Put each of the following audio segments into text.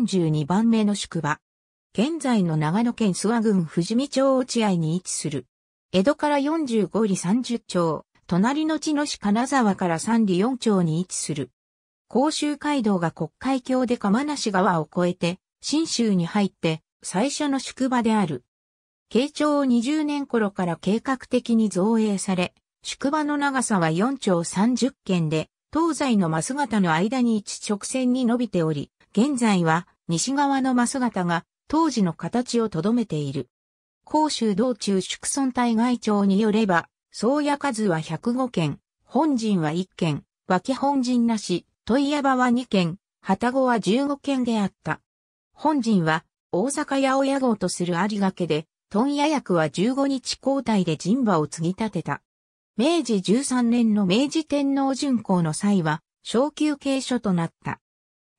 42番目の宿場。現在の長野県諏訪郡富士見町落合に位置する。江戸から45里30町、隣の地の市金沢から3里4町に位置する。甲州街道が国会橋で釜梨川を越えて、新州に入って最初の宿場である。慶長20年頃から計画的に造営され、宿場の長さは4町30軒で、東西のマス型の間に一直線に伸びており、現在は西側のマス型が当時の形をとどめている。甲州道中宿村隊外長によれば、宗谷数は105件、本陣は1件、脇本陣なし、問屋場は2件、旗子は15件であった。本陣は大阪八百屋号とする有掛で、問屋役は15日交代で陣馬を継ぎ立てた。明治13年の明治天皇巡行の際は、昇級継所となった。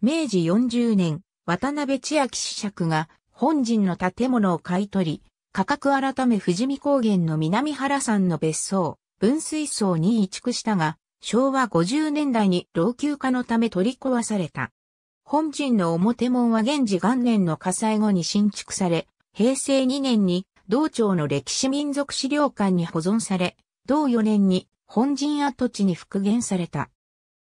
明治40年、渡辺千秋子爵が本陣の建物を買い取り、価格改め富士見高原の南原山の別荘、分水荘に移築したが、昭和50年代に老朽化のため取り壊された。本陣の表門は現時元年の火災後に新築され、平成2年に道庁の歴史民族資料館に保存され、同4年に本陣跡地に復元された。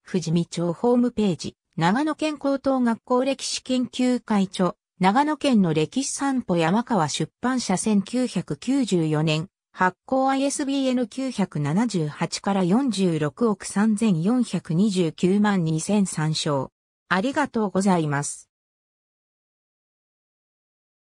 富士見町ホームページ長野県高等学校歴史研究会著、長野県の歴史散歩山川出版社1994年、発行 ISBN 978から46億3429万2003章。ありがとうございます。